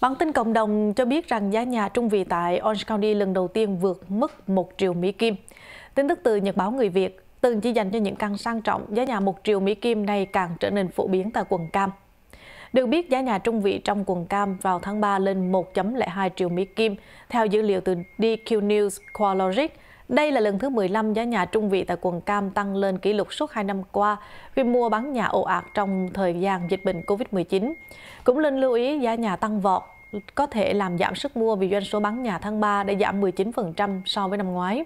Bản tin cộng đồng cho biết rằng giá nhà trung vị tại Orange County lần đầu tiên vượt mức 1 triệu Mỹ Kim. Tin tức từ Nhật báo Người Việt, từng chỉ dành cho những căn sang trọng, giá nhà 1 triệu Mỹ Kim này càng trở nên phổ biến tại quần cam. Được biết, giá nhà trung vị trong quần cam vào tháng 3 lên 1.02 triệu Mỹ Kim, theo dữ liệu từ DQ News Qualogic, đây là lần thứ 15 giá nhà trung vị tại quận Cam tăng lên kỷ lục suốt 2 năm qua vì mua bán nhà ồ ạt trong thời gian dịch bệnh Covid-19. Cũng nên lưu ý giá nhà tăng vọt có thể làm giảm sức mua vì doanh số bán nhà tháng 3 đã giảm 19% so với năm ngoái.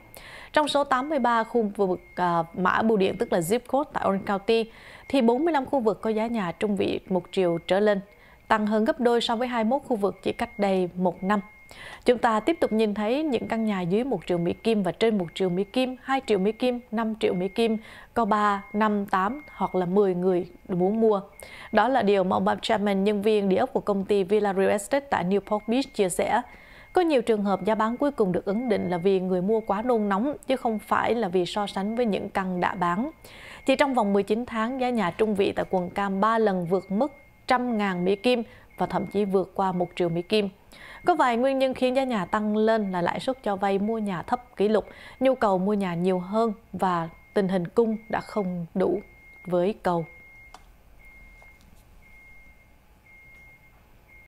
Trong số 83 khu vực à, mã bưu điện tức là zip code tại Orange County thì 45 khu vực có giá nhà trung vị một triệu trở lên, tăng hơn gấp đôi so với 21 khu vực chỉ cách đây một năm. Chúng ta tiếp tục nhìn thấy những căn nhà dưới 1 triệu Mỹ Kim và trên 1 triệu Mỹ Kim, 2 triệu Mỹ Kim, 5 triệu Mỹ Kim, có 3, 5, 8 hoặc là 10 người muốn mua. Đó là điều mà ông Bob Chapman, nhân viên địa ốc của công ty Villa Real Estate tại Newport Beach chia sẻ. Có nhiều trường hợp giá bán cuối cùng được ấn định là vì người mua quá nôn nóng, chứ không phải là vì so sánh với những căn đã bán. Chỉ trong vòng 19 tháng, giá nhà trung vị tại quần Cam 3 lần vượt mức 100.000 Mỹ Kim và thậm chí vượt qua 1 triệu Mỹ Kim. Có vài nguyên nhân khiến giá nhà tăng lên là lãi suất cho vay mua nhà thấp kỷ lục, nhu cầu mua nhà nhiều hơn và tình hình cung đã không đủ với cầu.